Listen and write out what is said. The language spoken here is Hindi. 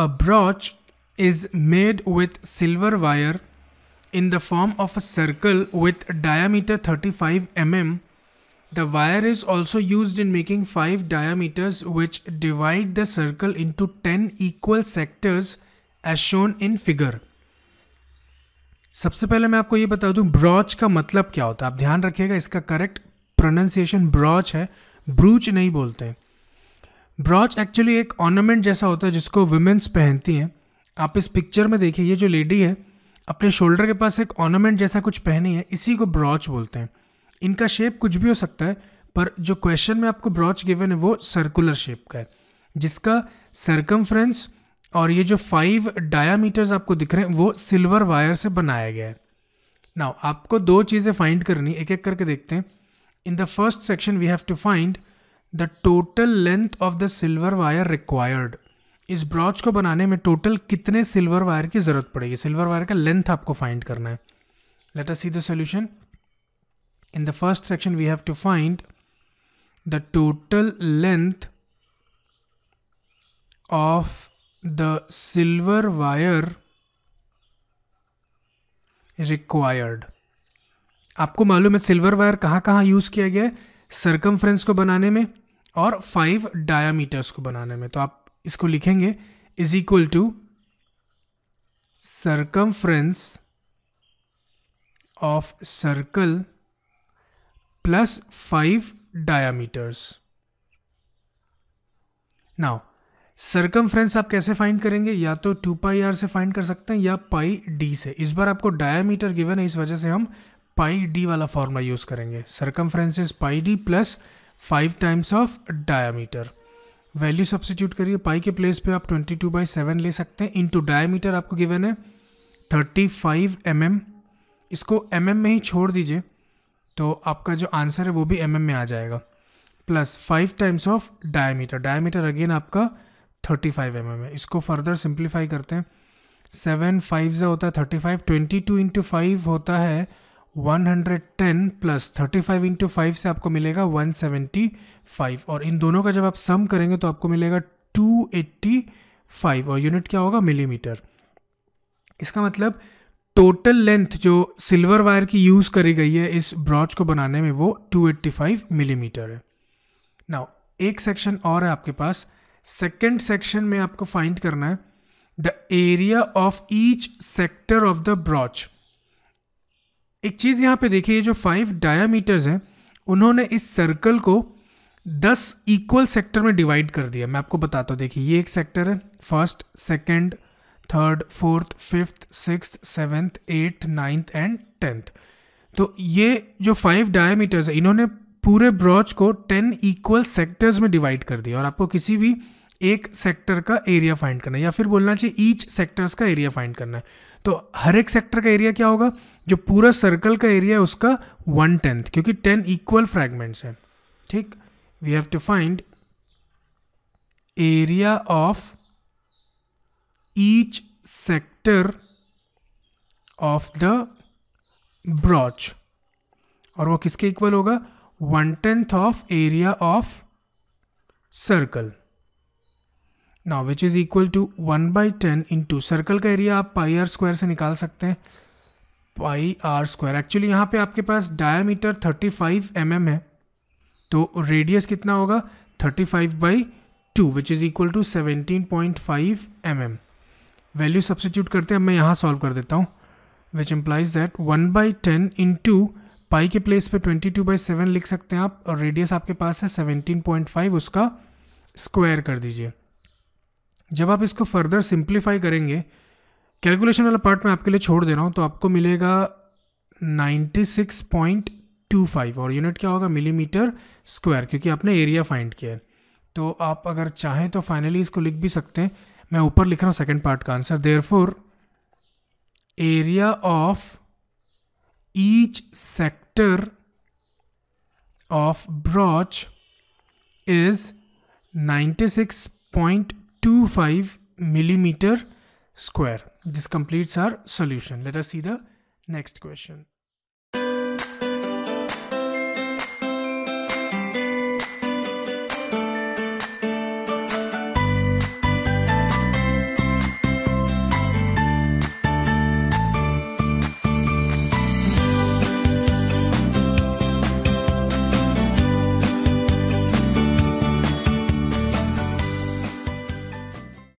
A brooch is made with silver wire in the form of a circle with diameter 35 mm. The wire is also used in making five diameters which divide the circle into 10 equal sectors as shown in figure. सबसे पहले मैं आपको ये बता दूं ब्रॉच का मतलब क्या होता है आप ध्यान रखिएगा इसका करेक्ट प्रोनाउंसिएशन ब्रॉच है ब्रूच नहीं बोलते हैं ब्रॉच एक्चुअली एक ऑर्नामेंट जैसा होता है जिसको वुमेंस पहनती हैं आप इस पिक्चर में देखिए ये जो लेडी है अपने शोल्डर के पास एक ऑर्नामेंट जैसा कुछ पहनी है इसी को ब्रॉच बोलते हैं इनका शेप कुछ भी हो सकता है पर जो क्वेश्चन में आपको ब्रॉच गिवन है वो सर्कुलर शेप का है जिसका सर्कमफ्रेंस और ये जो फाइव डायामीटर्स आपको दिख रहे हैं वो सिल्वर वायर से बनाया गया है नाउ आपको दो चीज़ें फाइंड करनी एक एक करके देखते हैं in the first section we have to find the total length of the silver wire required इस ब्रॉच को बनाने में टोटल कितने सिल्वर वायर की ज़रूरत पड़ेगी सिल्वर वायर का लेंथ आपको फाइंड करना है let us see the solution in the first section we have to find the total length of the silver wire required आपको मालूम है सिल्वर वायर कहाँ कहाँ यूज़ किया गया है सर्कमफ्रेंस को बनाने में और फाइव डायामीटर्स को बनाने में तो आप इसको लिखेंगे is equal to circumference of circle plus five diameters now circumference आप कैसे फाइंड करेंगे या तो टू पाई आर से फाइंड कर सकते हैं या पाई डी से इस बार आपको डायामीटर गिवन है इस वजह से हम पाई डी वाला फॉर्मूला यूज़ करेंगे circumference is pi d plus five times of diameter value substitute करिए पाई के प्लेस पे आप ट्वेंटी टू बाई सेवन ले सकते हैं इंटू डायामीटर आपको गिवन है थर्टी फाइव एम एम इसको एम mm एम में ही छोड़ दीजिए तो आपका जो आंसर है वो भी एम mm एम में आ जाएगा plus five times of diameter diameter again आपका थर्टी फाइव एम एम है इसको फर्दर सिंप्लीफाई करते हैं सेवन फाइव जो होता है thirty five twenty two into five होता है 110 प्लस 35 इंटू फाइव से आपको मिलेगा 175 और इन दोनों का जब आप सम करेंगे तो आपको मिलेगा 285 और यूनिट क्या होगा मिलीमीटर इसका मतलब टोटल लेंथ जो सिल्वर वायर की यूज़ करी गई है इस ब्रॉच को बनाने में वो 285 मिलीमीटर है नाउ एक सेक्शन और है आपके पास सेकेंड सेक्शन में आपको फाइंड करना है the area of each sector of the brooch एक चीज़ यहाँ पे देखिए जो फाइव डायामीटर्स हैं उन्होंने इस सर्कल को दस इक्वल सेक्टर में डिवाइड कर दिया मैं आपको बताता हूँ देखिए ये एक सेक्टर है first second third fourth fifth six seventh eighth ninth and tenth तो ये जो फाइव डायामीटर्स है इन्होंने पूरे ब्रॉच को टेन इक्वल सेक्टर्स में डिवाइड कर दिया और आपको किसी भी एक सेक्टर का एरिया फाइंड करना है या फिर बोलना चाहिए ईच सेक्टर्स का एरिया फाइंड करना है तो हर एक सेक्टर का एरिया क्या होगा जो पूरा सर्कल का एरिया है उसका वन टेंथ क्योंकि टेन इक्वल फ्रैगमेंट्स हैं ठीक we have to find area of each sector of the brooch और वो किसके इक्वल होगा one tenth of area of circle now which is equal to one by ten into circle का एरिया आप पाई आर स्क्वायर से निकाल सकते हैं पाई आर स्क्वायर एक्चुअली यहाँ पे आपके पास diameter thirty five m m है तो रेडियस कितना होगा thirty five by two which is equal to seventeen point five m m value substitute करते हैं मैं यहाँ सॉल्व कर देता हूँ which implies that one by ten into pi के प्लेस पे ट्वेंटी टू बाई सेवन लिख सकते हैं आप और रेडियस आपके पास है सेवेंटीन पॉइंट फाइव उसका स्क्वायर कर दीजिए जब आप इसको फर्दर सिंप्लीफाई करेंगे कैलकुलेशन वाला पार्ट मैं आपके लिए छोड़ दे रहा हूँ तो आपको मिलेगा 96.25 और यूनिट क्या होगा मिलीमीटर स्क्वायर क्योंकि आपने एरिया फाइंड किया है तो आप अगर चाहें तो फाइनली इसको लिख भी सकते हैं मैं ऊपर लिख रहा हूँ सेकेंड पार्ट का answer therefore area of each sector of brooch is 96.25 25 millimeter square. This completes our solution. Let us see the next question.